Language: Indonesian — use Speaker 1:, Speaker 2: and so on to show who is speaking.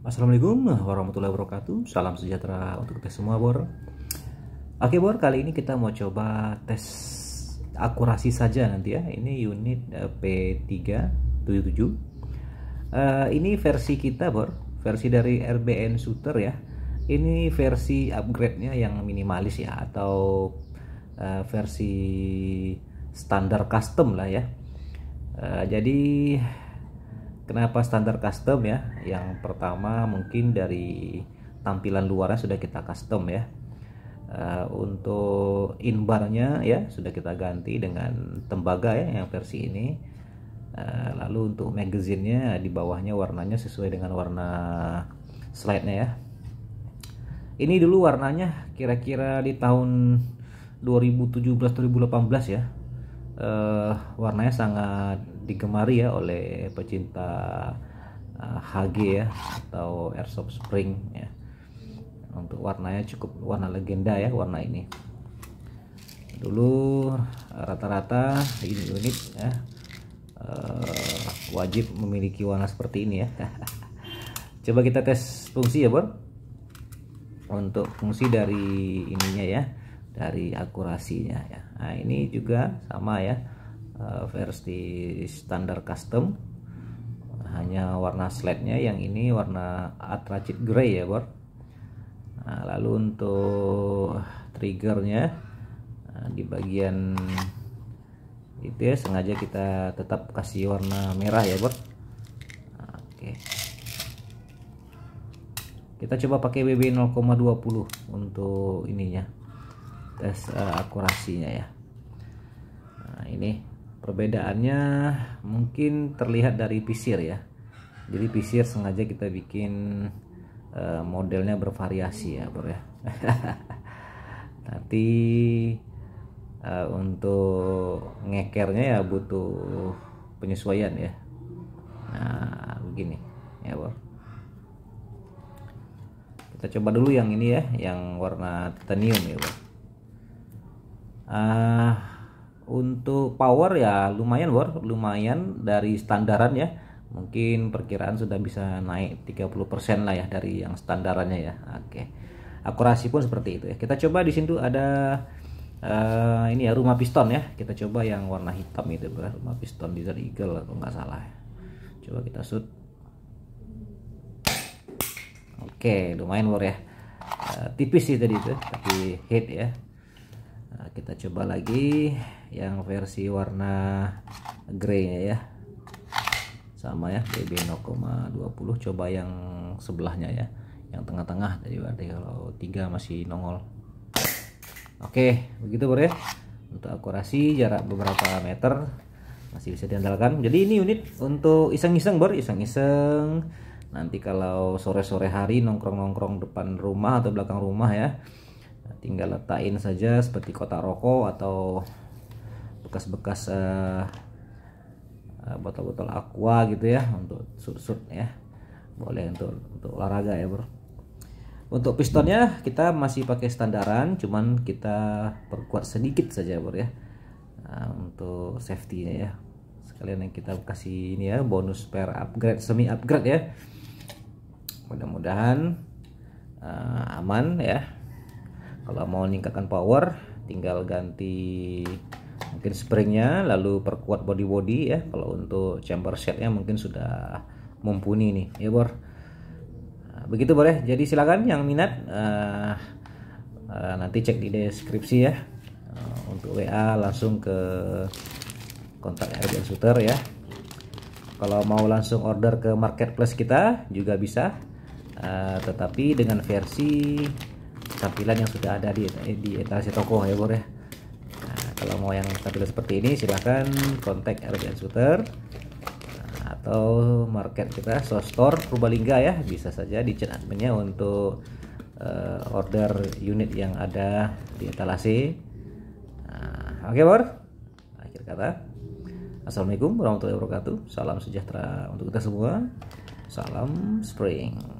Speaker 1: Assalamualaikum warahmatullahi wabarakatuh. Salam sejahtera untuk kita semua, Bor. Oke, Bor, kali ini kita mau coba tes akurasi saja nanti ya. Ini unit eh, P377. Uh, eh, ini versi kita, Bor. Versi dari RBN Shooter ya. Ini versi upgrade-nya yang minimalis ya atau eh, versi standar custom lah ya. jadi Kenapa standar custom ya? Yang pertama mungkin dari tampilan luarnya sudah kita custom ya. Uh, untuk inbarnya ya sudah kita ganti dengan tembaga ya yang versi ini. Eh, lalu untuk magazinnya di bawahnya warnanya sesuai dengan warna slide-nya ya. Ini dulu warnanya kira-kira di tahun 2017-2018 ya. Uh, warnanya sangat digemari ya oleh pecinta uh, eh, HG ya atau airsoft spring ya untuk warnanya cukup warna legenda ya warna ini dulu eh, rata-rata ini unit ya uh, wajib memiliki warna seperti ini ya coba kita tes fungsi ya Bor untuk fungsi dari ininya ya dari akurasinya ya nah ini juga sama ya Eh, versi standar custom hanya warna slate-nya yang ini warna atracit grey ya bor nah, lalu untuk triggernya nah, di bagian itu ya sengaja kita tetap kasih warna merah ya bor oke kita coba pakai BB 0,20 untuk ininya tes uh, akurasinya ya nah ini Perbedaannya mungkin terlihat dari pisir ya. Jadi pisir sengaja kita bikin uh, modelnya bervariasi ya, Bro ya. Nanti uh, eh, untuk ngekernya ya butuh penyesuaian ya. Nah, begini ya, Bro. Kita coba dulu yang ini ya, yang warna titanium ya, Bro. Ah uh, untuk power ya lumayan bor, lumayan dari standaran ya. Mungkin perkiraan sudah bisa naik 30% lah ya dari yang standarannya ya. Oke. Akurasi pun seperti itu ya. Kita coba di sini ada uh, ini ya rumah piston ya. Kita coba yang warna hitam itu berarti rumah piston di Eagle kalau nggak salah. Ya. Coba kita shoot. Oke, lumayan bor ya. Uh, tipis sih tadi itu, tapi hit ya nah, kita coba lagi yang versi warna grey ya sama ya BB 0,20 coba yang sebelahnya ya yang tengah-tengah jadi berarti kalau tiga masih nongol oke begitu bro ya untuk akurasi jarak beberapa meter masih bisa diandalkan jadi ini unit untuk iseng-iseng bro iseng-iseng nanti kalau sore-sore hari nongkrong-nongkrong depan rumah atau belakang rumah ya tinggal letakin saja seperti kotak rokok atau bekas-bekas botol eh, eh, botol-botol aqua gitu ya untuk sud ya boleh untuk untuk olahraga ya bro untuk pistonnya kita masih pakai standaran cuman kita perkuat sedikit saja bro ya nah, untuk safety nya ya sekalian yang kita kasih ini ya bonus per upgrade semi upgrade ya mudah-mudahan uh, aman ya kalau mau meningkatkan power tinggal ganti mungkin springnya lalu perkuat body body ya kalau untuk chamber setnya mungkin sudah mumpuni nih ya bor nah, begitu boleh. Ya. jadi silakan yang minat uh, uh, nanti cek di deskripsi ya uh, untuk WA langsung ke kontak Erbian shooter ya kalau mau langsung order ke marketplace kita juga bisa uh, tetapi dengan versi tampilan yang sudah ada di di etalase toko ya Bor ya nah, kalau mau yang tampilan seperti ini silahkan kontak RBN Shooter nah, atau market kita so store Purbalingga ya bisa saja di chat adminnya untuk uh, order unit yang ada di etalase nah, oke okay, Bor akhir kata Assalamualaikum warahmatullahi wabarakatuh salam sejahtera untuk kita semua salam spring